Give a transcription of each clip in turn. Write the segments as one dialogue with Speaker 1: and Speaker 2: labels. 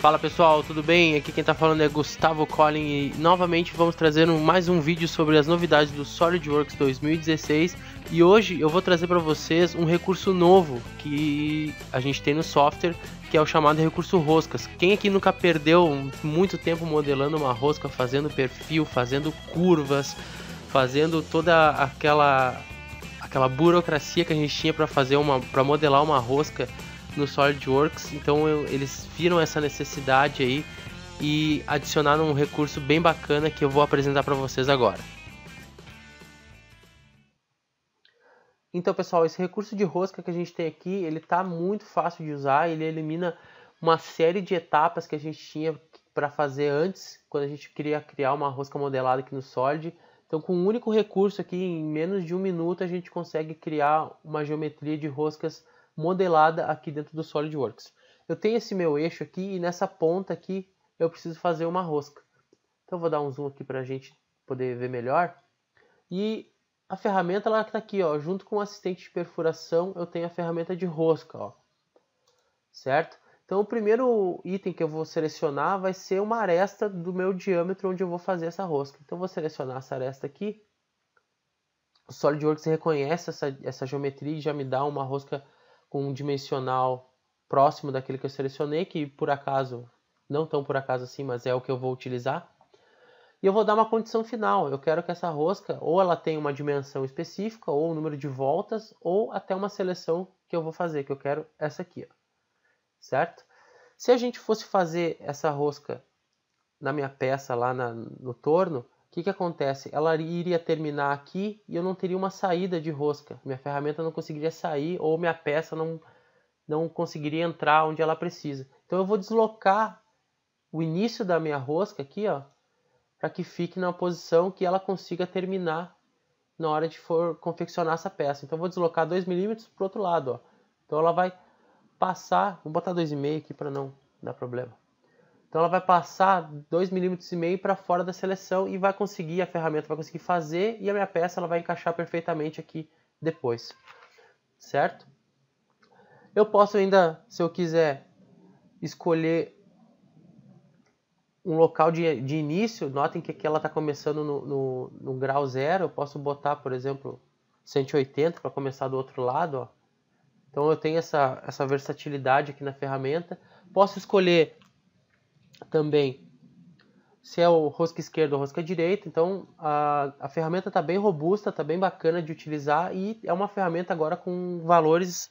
Speaker 1: Fala pessoal, tudo bem? Aqui quem está falando é Gustavo Collin e novamente vamos trazer um, mais um vídeo sobre as novidades do SolidWorks 2016 e hoje eu vou trazer para vocês um recurso novo que a gente tem no software que é o chamado recurso roscas. Quem aqui nunca perdeu muito tempo modelando uma rosca, fazendo perfil, fazendo curvas, fazendo toda aquela aquela burocracia que a gente tinha para fazer uma para modelar uma rosca no SolidWorks, então eu, eles viram essa necessidade aí e adicionaram um recurso bem bacana que eu vou apresentar para vocês agora. Então, pessoal, esse recurso de rosca que a gente tem aqui, ele está muito fácil de usar, ele elimina uma série de etapas que a gente tinha para fazer antes, quando a gente queria criar uma rosca modelada aqui no Solid. Então, com um único recurso aqui, em menos de um minuto, a gente consegue criar uma geometria de roscas modelada aqui dentro do SolidWorks. Eu tenho esse meu eixo aqui e nessa ponta aqui eu preciso fazer uma rosca. Então vou dar um zoom aqui para a gente poder ver melhor. E a ferramenta ela está aqui, ó, junto com o assistente de perfuração eu tenho a ferramenta de rosca, ó, certo? Então o primeiro item que eu vou selecionar vai ser uma aresta do meu diâmetro onde eu vou fazer essa rosca. Então vou selecionar essa aresta aqui. O SolidWorks reconhece essa, essa geometria e já me dá uma rosca com um dimensional próximo daquele que eu selecionei, que por acaso, não tão por acaso assim, mas é o que eu vou utilizar. E eu vou dar uma condição final. Eu quero que essa rosca ou ela tenha uma dimensão específica, ou um número de voltas, ou até uma seleção que eu vou fazer, que eu quero essa aqui. Ó. Certo? Se a gente fosse fazer essa rosca na minha peça lá na, no torno, o que, que acontece? Ela iria terminar aqui e eu não teria uma saída de rosca. Minha ferramenta não conseguiria sair ou minha peça não, não conseguiria entrar onde ela precisa. Então eu vou deslocar o início da minha rosca aqui, ó, para que fique na posição que ela consiga terminar na hora de for confeccionar essa peça. Então eu vou deslocar 2 milímetros para o outro lado, ó. Então ela vai passar, vou botar 2,5 aqui para não dar problema. Então ela vai passar 2,5 mm para fora da seleção e vai conseguir, a ferramenta vai conseguir fazer e a minha peça ela vai encaixar perfeitamente aqui depois, certo? Eu posso ainda, se eu quiser, escolher um local de, de início, notem que aqui ela está começando no, no, no, grau zero, eu posso botar, por exemplo, 180 para começar do outro lado, ó. Então eu tenho essa, essa versatilidade aqui na ferramenta. Posso escolher também se é o rosca esquerda ou rosca direita. Então a, a ferramenta está bem robusta, está bem bacana de utilizar e é uma ferramenta agora com valores,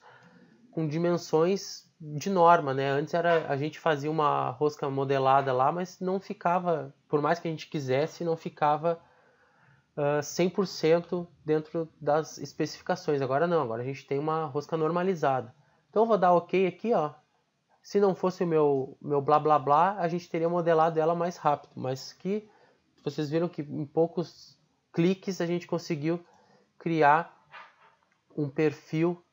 Speaker 1: com dimensões de norma, né? Antes era a gente fazia uma rosca modelada lá, mas não ficava, por mais que a gente quisesse, não ficava uh, ah, 100% dentro das especificações. Agora não, agora a gente tem uma rosca normalizada. Então eu vou dar OK aqui, ó, se não fosse o meu, meu blá blá blá, a gente teria modelado ela mais rápido, mas que vocês viram que em poucos cliques a gente conseguiu criar um perfil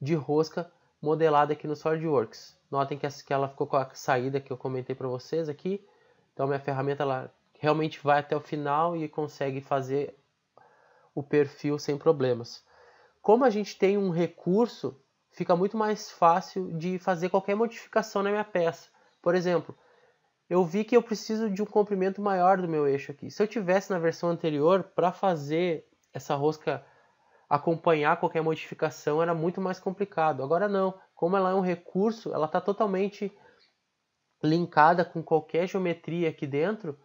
Speaker 1: de rosca modelado aqui no SolidWorks. Notem que, essa, que ela ficou com a saída que eu comentei para vocês aqui, então minha ferramenta ela realmente vai até o final e consegue fazer o perfil sem problemas. Como a gente tem um recurso fica muito mais fácil de fazer qualquer modificação na minha peça. Por exemplo, eu vi que eu preciso de um comprimento maior do meu eixo aqui. Se eu tivesse na versão anterior, para fazer essa rosca acompanhar qualquer modificação era muito mais complicado. Agora não, como ela é um recurso, ela está totalmente linkada com qualquer geometria aqui dentro,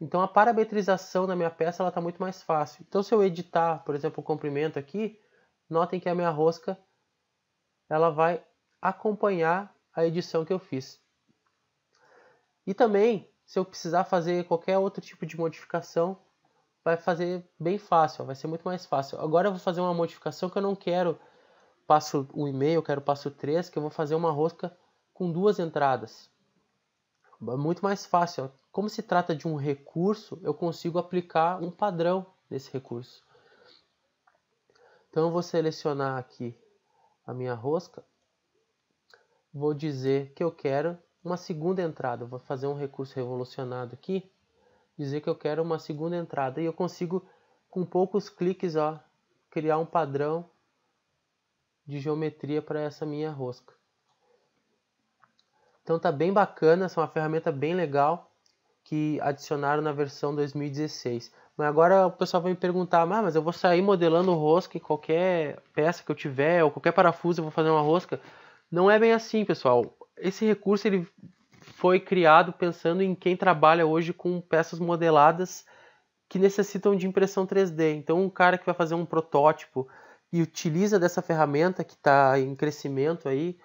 Speaker 1: então a parametrização da minha peça ela está muito mais fácil. Então se eu editar, por exemplo, o comprimento aqui, notem que a minha rosca ela vai acompanhar a edição que eu fiz. E também, se eu precisar fazer qualquer outro tipo de modificação, vai fazer bem fácil, vai ser muito mais fácil. Agora eu vou fazer uma modificação que eu não quero passo 1,5, e eu quero passo 3, que eu vou fazer uma rosca com duas entradas. É muito mais fácil. Como se trata de um recurso, eu consigo aplicar um padrão nesse recurso. Então eu vou selecionar aqui a minha rosca, vou dizer que eu quero uma segunda entrada. Vou fazer um recurso revolucionado aqui, dizer que eu quero uma segunda entrada e eu consigo com poucos cliques, ó, criar um padrão de geometria para essa minha rosca. Então tá bem bacana, essa é uma ferramenta bem legal que adicionaram na versão 2016. Mas agora o pessoal vai me perguntar, ah, mas eu vou sair modelando rosca em qualquer peça que eu tiver, ou qualquer parafuso eu vou fazer uma rosca. Não é bem assim, pessoal. Esse recurso ele foi criado pensando em quem trabalha hoje com peças modeladas que necessitam de impressão 3D. Então, um cara que vai fazer um protótipo e utiliza dessa ferramenta que está em crescimento aí,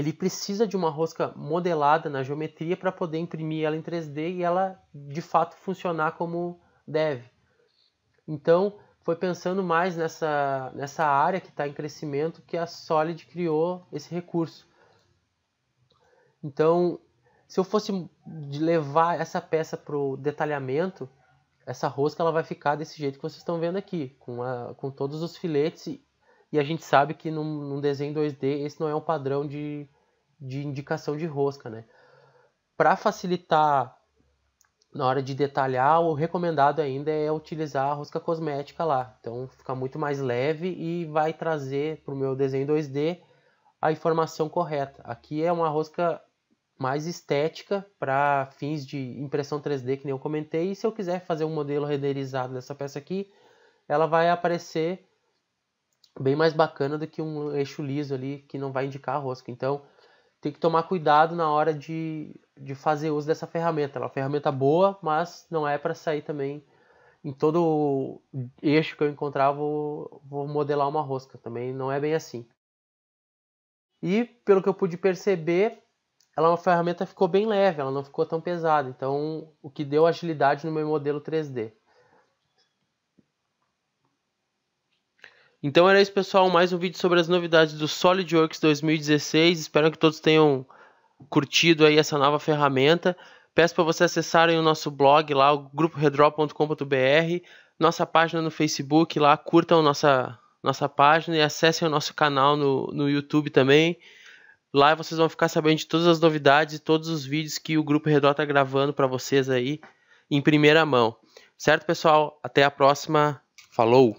Speaker 1: ele precisa de uma rosca modelada na geometria para poder imprimir ela em 3D e ela de fato funcionar como deve. Então, foi pensando mais nessa, nessa área que está em crescimento que a Solid criou esse recurso. Então, se eu fosse levar essa peça para o detalhamento, essa rosca ela vai ficar desse jeito que vocês estão vendo aqui, com, a, com todos os filetes e a gente sabe que num, num desenho 2D esse não é um padrão de, de indicação de rosca, né? Para facilitar na hora de detalhar, o recomendado ainda é utilizar a rosca cosmética lá. Então fica muito mais leve e vai trazer para o meu desenho 2D a informação correta. Aqui é uma rosca mais estética para fins de impressão 3D, que nem eu comentei. E se eu quiser fazer um modelo renderizado dessa peça aqui, ela vai aparecer bem mais bacana do que um eixo liso ali que não vai indicar a rosca. Então, tem que tomar cuidado na hora de, de fazer uso dessa ferramenta. Ela é uma ferramenta boa, mas não é para sair também em todo eixo que eu encontrar vou, vou modelar uma rosca. Também não é bem assim. E pelo que eu pude perceber, ela é uma ferramenta que ficou bem leve, ela não ficou tão pesada. Então, o que deu agilidade no meu modelo 3D. Então era isso, pessoal. Mais um vídeo sobre as novidades do SolidWorks 2016. Espero que todos tenham curtido aí essa nova ferramenta. Peço para vocês acessarem o nosso blog lá, o gruporedrop.com.br, nossa página no Facebook lá, curtam nossa, nossa página e acessem o nosso canal no, no YouTube também. Lá vocês vão ficar sabendo de todas as novidades e todos os vídeos que o Grupo Redor está gravando para vocês aí em primeira mão. Certo, pessoal? Até a próxima. Falou!